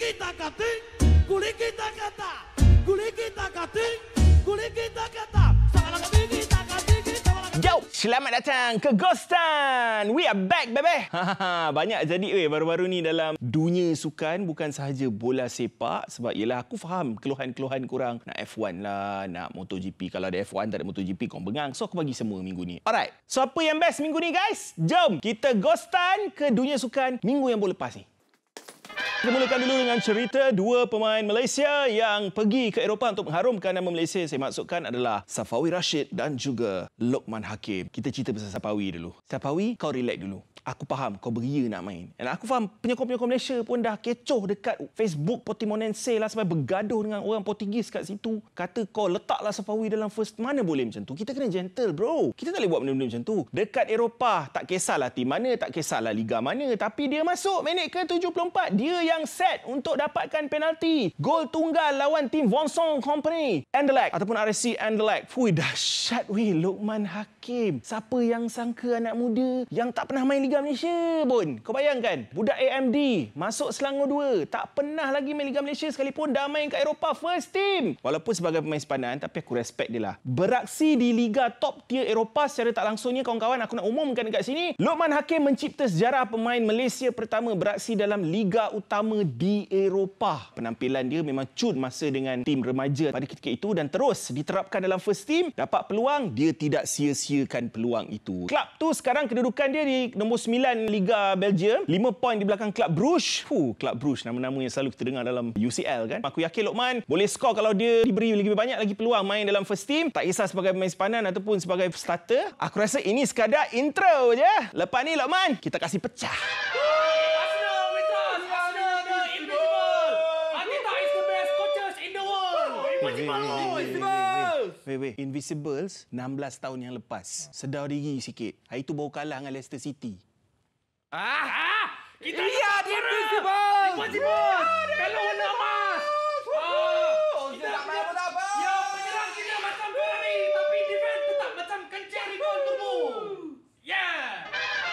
kita kata, kulik kita kata, kulik kita kata, kulik kita kata. selamat datang ke Ghostan. We are back, baby. Ha, banyak jadi weh baru-baru ni dalam dunia sukan bukan sahaja bola sepak sebab yalah aku faham keluhan-keluhan kurang nak F1 lah, nak MotoGP. Kalau ada F1 tak ada MotoGP kau bengang. So aku bagi semua minggu ni. Alright. So apa yang best minggu ni guys? Jom kita Ghostan ke dunia sukan minggu yang boleh lepas ni. Kita mulakan dulu dengan cerita dua pemain Malaysia yang pergi ke Eropah untuk mengharumkan nama Malaysia saya maksudkan adalah Safawi Rashid dan juga Lokman Hakim. Kita cerita pasal Safawi dulu. Safawi, kau relax dulu. Aku faham kau beria nak main. Dan aku faham penyokong-penyokong Malaysia pun dah kecoh dekat Facebook Portimonense lah sampai bergaduh dengan orang Portugis kat situ. Kata kau letaklah Safawi dalam first. Mana boleh macam tu? Kita kena gentle bro. Kita tak boleh buat benda-benda macam tu. Dekat Eropah tak kisahlah tim mana, tak kisahlah liga mana. Tapi dia masuk minit ke 74. Dia yang yang set untuk dapatkan penalti. Gol tunggal lawan tim Vonson Company. Anderlecht ataupun RSC Anderlecht. Fui, dah dahsyat weh. Lukman Hakim. Siapa yang sangka anak muda yang tak pernah main Liga Malaysia pun? Kau bayangkan? Budak AMD masuk Selangor 2. Tak pernah lagi main Liga Malaysia sekalipun dah main kat Eropah first team. Walaupun sebagai pemain sepanan tapi aku respect dia lah. Beraksi di Liga top tier Eropah secara tak langsungnya kawan-kawan aku nak umumkan dekat sini. Lukman Hakim mencipta sejarah pemain Malaysia pertama beraksi dalam Liga Utama pertama di Eropah. Penampilan dia memang cun masa dengan tim remaja pada ketika itu dan terus diterapkan dalam first team. Dapat peluang, dia tidak sia-siakan peluang itu. Klub tu sekarang kedudukan dia di nombor 9 Liga Belgium. 5 poin di belakang Klub Bruges. Huh, Klub Bruges nama-nama yang selalu kita dengar dalam UCL kan. Aku yakin Lokman boleh skor kalau dia diberi lebih banyak lagi peluang main dalam first team. Tak kisah sebagai pemain sepanan ataupun sebagai starter. Aku rasa ini sekadar intro je. Lepas ni Lokman, kita kasih pecah. Woo! Invisibles, wait, wait, Invisibles, 16 tahun yang lepas. Sedar diri sikit. Hari itu baru kalah dengan Leicester City. Ah! ah kita iya, dia Invisibles! Invisibles! Kalau nak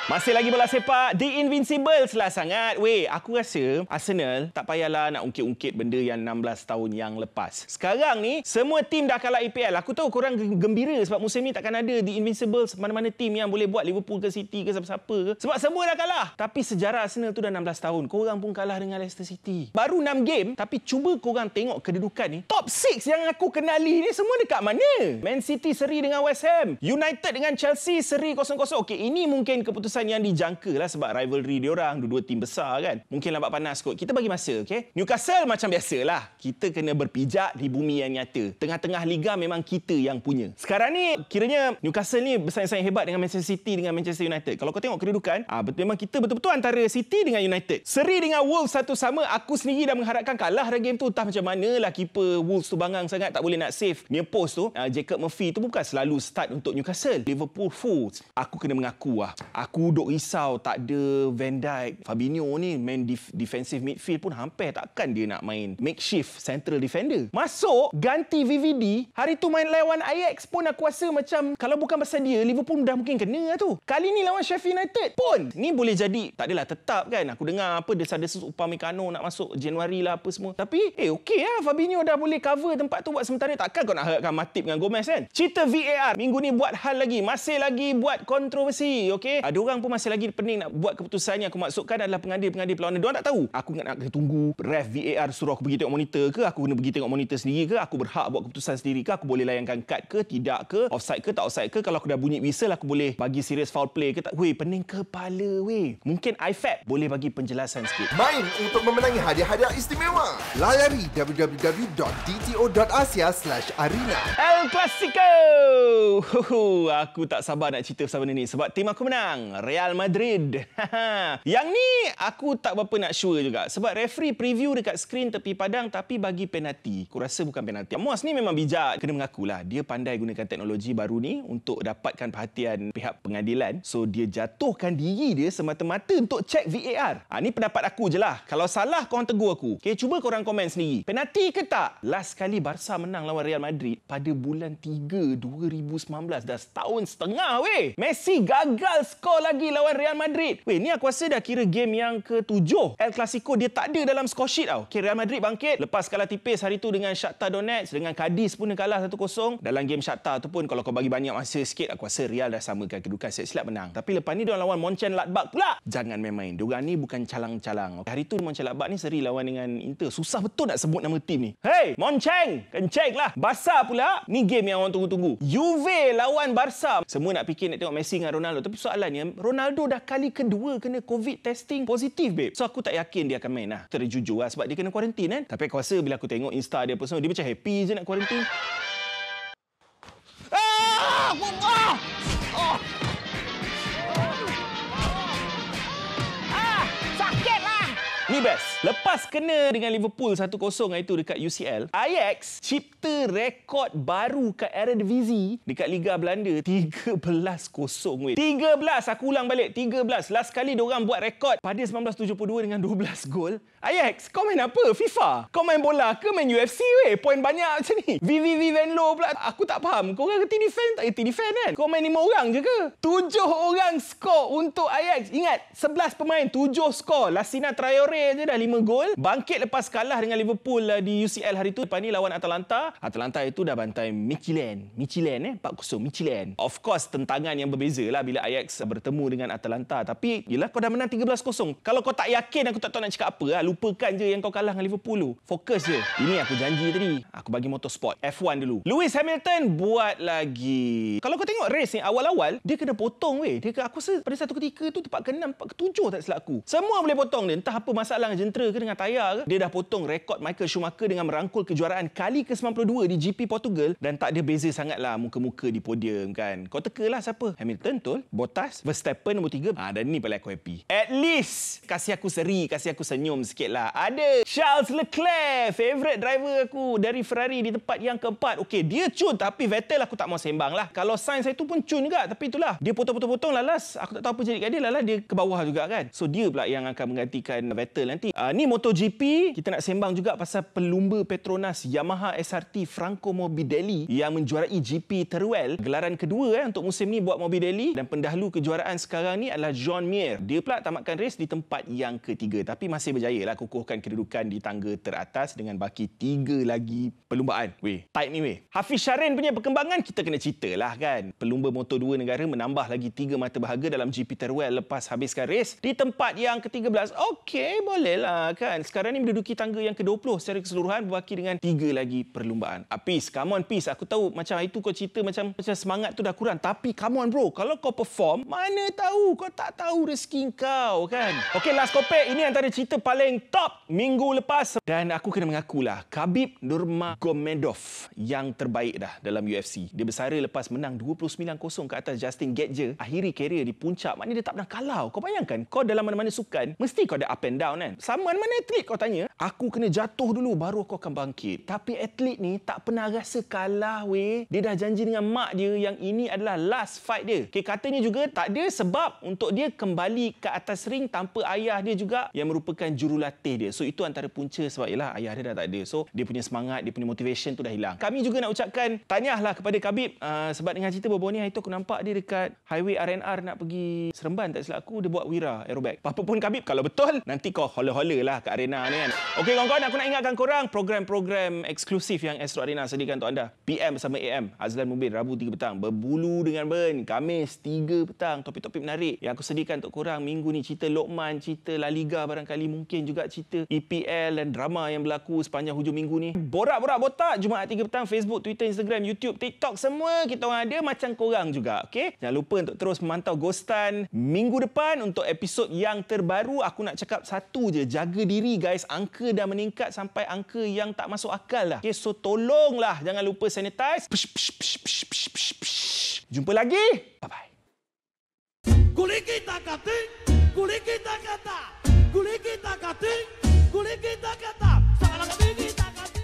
Masih lagi bola sepak The Invincible lah sangat. Weh, aku rasa Arsenal tak payahlah nak ungkit-ungkit benda yang 16 tahun yang lepas. Sekarang ni, semua tim dah kalah EPL. Aku tahu kau orang gembira sebab musim ni takkan ada The Invincible. mana-mana tim yang boleh buat Liverpool ke City ke siapa-siapa ke. Sebab semua dah kalah. Tapi sejarah Arsenal tu dah 16 tahun. Korang pun kalah dengan Leicester City. Baru 6 game, tapi cuba kau korang tengok kedudukan ni. Top 6 yang aku kenali ni semua dekat mana? Man City seri dengan West Ham. United dengan Chelsea seri 0-0. Okey, ini mungkin keputusan kesan yang dijangka lah sebab rivalry dia orang dua-dua tim besar kan mungkin lambat panas kot kita bagi masa okay? Newcastle macam biasalah. kita kena berpijak di bumi yang nyata tengah-tengah liga memang kita yang punya sekarang ni kiranya Newcastle ni bersaing-saing hebat dengan Manchester City dengan Manchester United kalau kau tengok kedudukan ah, memang kita betul-betul antara City dengan United seri dengan Wolves satu sama aku sendiri dah mengharapkan kalah dah game tu entah macam mana lah keeper Wolves tu bangang sangat tak boleh nak save near post tu ah, Jacob Murphy tu bukan selalu start untuk Newcastle Liverpool full aku kena mengaku lah aku duk risau tak ada Van Dijk. Fabinho ni main dif- defensive midfield pun hampir takkan dia nak main makeshift central defender. Masuk ganti VVD, hari tu main lawan Ajax pun aku rasa macam kalau bukan pasal dia Liverpool dah mungkin kena lah tu. Kali ni lawan Sheffield United pun ni boleh jadi tak adalah tetap kan. Aku dengar apa dia ada Upamecano nak masuk Januari lah apa semua. Tapi eh okey lah Fabinho dah boleh cover tempat tu buat sementara takkan kau nak harapkan Matip dengan Gomez kan. Cerita VAR minggu ni buat hal lagi masih lagi buat kontroversi okey. Ada orang pun masih lagi pening nak buat keputusan yang aku maksudkan adalah pengadil-pengadil perlawanan. Diorang tak tahu. Aku ingat nak tunggu ref VAR suruh aku pergi tengok monitor ke? Aku kena pergi tengok monitor sendiri ke? Aku berhak buat keputusan sendiri ke? Aku boleh layangkan kad ke? Tidak ke? Offside ke? Tak offside ke? Kalau aku dah bunyi whistle aku boleh bagi serious foul play ke? Tak? Weh pening kepala weh. Mungkin IFAB boleh bagi penjelasan sikit. Main untuk memenangi hadiah-hadiah istimewa. Layari www.dto.asia slash arena. El Clasico! Aku tak sabar nak cerita pasal benda ni sebab tim aku menang. Real Madrid. Yang ni aku tak berapa nak sure juga sebab referee preview dekat skrin tepi padang tapi bagi penalti. Aku rasa bukan penalti. Moss ni memang bijak. Kena mengakulah dia pandai gunakan teknologi baru ni untuk dapatkan perhatian pihak pengadilan. So dia jatuhkan diri dia semata-mata untuk check VAR. Ha, ni pendapat aku je lah. Kalau salah korang tegur aku. Okay, cuba korang komen sendiri. Penalti ke tak? Last kali Barca menang lawan Real Madrid pada bulan 3 2019 dah setahun setengah weh. Messi gagal skor lagi lawan Real Madrid. Weh, ni aku rasa dah kira game yang ketujuh. El Clasico dia tak ada dalam score sheet tau. Okay, Real Madrid bangkit. Lepas kalah tipis hari tu dengan Shakhtar Donetsk. Dengan Cadiz pun dia kalah 1-0. Dalam game Shakhtar tu pun kalau kau bagi banyak masa sikit, aku rasa Real dah samakan kedudukan set silap menang. Tapi lepas ni dia lawan Monchen Latbak pula. Jangan main-main. Diorang ni bukan calang-calang. Okay, hari tu Monchen Latbak ni seri lawan dengan Inter. Susah betul nak sebut nama tim ni. Hey, Monchen! Kenceng lah. Barca pula. Ni game yang orang tunggu-tunggu. Juve lawan Barca. Semua nak fikir nak tengok Messi dengan Ronaldo. Tapi soalannya, Ronaldo dah kali kedua kena COVID testing positif babe. So aku tak yakin dia akan main lah. Terjujur lah sebab dia kena kuarantin kan. Tapi aku rasa bila aku tengok Insta dia apa semua, dia macam happy je nak kuarantin. the best. Lepas kena dengan Liverpool 1-0 itu tu dekat UCL, Ajax cipta rekod baru kat Eredivisie dekat Liga Belanda 13-0 weh. 13 aku ulang balik 13. Last kali dia orang buat rekod pada 1972 dengan 12 gol. Ajax, kau main apa? FIFA. Kau main bola ke main UFC weh? Poin banyak macam ni. VVV Venlo pula. Aku tak faham. Kau orang kena defend eh, tak kena defend kan? Kau main lima orang je ke? 7 orang skor untuk Ajax. Ingat, 11 pemain 7 skor. Lasina Traore player dia dah 5 gol. Bangkit lepas kalah dengan Liverpool eh, di UCL hari tu. Lepas ni lawan Atalanta. Atalanta itu dah bantai Michelin. Michelin eh. 4-0 Michelin. Of course tentangan yang berbeza lah bila Ajax bertemu dengan Atalanta. Tapi yelah kau dah menang 13-0. Kalau kau tak yakin aku tak tahu nak cakap apa. Lah. Lupakan je yang kau kalah dengan Liverpool tu. Fokus je. Ini aku janji tadi. Aku bagi motorsport. F1 dulu. Lewis Hamilton buat lagi. Kalau kau tengok race ni awal-awal dia kena potong weh. Dia aku rasa pada satu ketika tu tempat ke-6, tempat ke-7 tak silap aku. Semua boleh potong ni. Entah apa masalah masalah dengan jentera ke dengan tayar ke dia dah potong rekod Michael Schumacher dengan merangkul kejuaraan kali ke-92 di GP Portugal dan tak ada beza sangatlah muka-muka di podium kan kau teka lah siapa Hamilton tol Bottas Verstappen nombor 3 ha, ah, dan ni paling aku happy at least kasih aku seri kasih aku senyum sikit lah ada Charles Leclerc favourite driver aku dari Ferrari di tempat yang keempat Okey, dia cun tapi Vettel aku tak mau sembang lah kalau sign saya tu pun cun juga tapi itulah dia potong-potong-potong lah last aku tak tahu apa jadi kat dia lah dia ke bawah juga kan so dia pula yang akan menggantikan Vettel nanti. Uh, ni MotoGP, kita nak sembang juga pasal pelumba Petronas Yamaha SRT Franco Morbidelli yang menjuarai GP Teruel. Gelaran kedua eh, untuk musim ni buat Morbidelli dan pendahulu kejuaraan sekarang ni adalah John Mir. Dia pula tamatkan race di tempat yang ketiga tapi masih berjaya lah kukuhkan kedudukan di tangga teratas dengan baki tiga lagi perlumbaan. Weh, tight ni weh. Hafiz Sharin punya perkembangan kita kena cerita lah kan. Pelumba Moto2 negara menambah lagi tiga mata bahagia dalam GP Teruel lepas habiskan race di tempat yang ke-13. Okey, boleh boleh lah kan. Sekarang ni menduduki tangga yang ke-20 secara keseluruhan berbaki dengan tiga lagi perlumbaan. Ah, peace, come on peace. Aku tahu macam itu kau cerita macam macam semangat tu dah kurang. Tapi come on bro, kalau kau perform, mana tahu kau tak tahu rezeki kau kan. Okay, last kopek. Ini antara cerita paling top minggu lepas. Dan aku kena mengakulah, Khabib Nurmagomedov yang terbaik dah dalam UFC. Dia bersara lepas menang 29-0 ke atas Justin Gedger. Akhiri karier di puncak. Maknanya dia tak pernah kalah. Kau bayangkan, kau dalam mana-mana sukan, mesti kau ada up and down kan? kan? Saman mana atlet kau tanya? Aku kena jatuh dulu baru aku akan bangkit. Tapi atlet ni tak pernah rasa kalah weh. Dia dah janji dengan mak dia yang ini adalah last fight dia. Okay, katanya juga tak ada sebab untuk dia kembali ke atas ring tanpa ayah dia juga yang merupakan jurulatih dia. So itu antara punca sebab ialah ayah dia dah tak ada. So dia punya semangat, dia punya motivation tu dah hilang. Kami juga nak ucapkan tahniahlah kepada Khabib uh, sebab dengan cerita bobo ni hari tu aku nampak dia dekat highway RNR nak pergi Seremban tak silap aku dia buat wira aerobik. Apa pun Khabib kalau betul nanti kau hola-hola lah kat arena ni kan. Okey kawan-kawan aku nak ingatkan korang program-program eksklusif yang Astro Arena sediakan untuk anda. PM bersama AM Azlan Mubin Rabu 3 petang berbulu dengan Ben Kamis 3 petang topik-topik menarik yang aku sediakan untuk korang minggu ni cerita Lokman, cerita La Liga barangkali mungkin juga cerita EPL dan drama yang berlaku sepanjang hujung minggu ni. Borak-borak botak Jumaat 3 petang Facebook, Twitter, Instagram, YouTube, TikTok semua kita orang ada macam korang juga. Okey. Jangan lupa untuk terus memantau Ghostan minggu depan untuk episod yang terbaru aku nak cakap satu je jaga diri guys angka dah meningkat sampai angka yang tak masuk akal lah okay, so tolonglah jangan lupa sanitize psh, psh, psh, psh, psh, psh, psh. jumpa lagi bye bye Kuliki takati, kuliki takata, kuliki takati, kuliki takata, kuliki takati.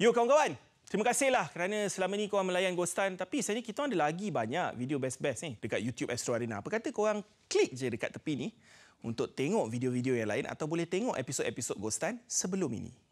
Yo kawan-kawan, terima kasihlah kerana selama ni korang melayan Ghostan. Tapi sebenarnya kita ada lagi banyak video best-best ni dekat YouTube Astro Arena. Apa kata korang klik je dekat tepi ni untuk tengok video-video yang lain atau boleh tengok episod-episod Ghostan sebelum ini.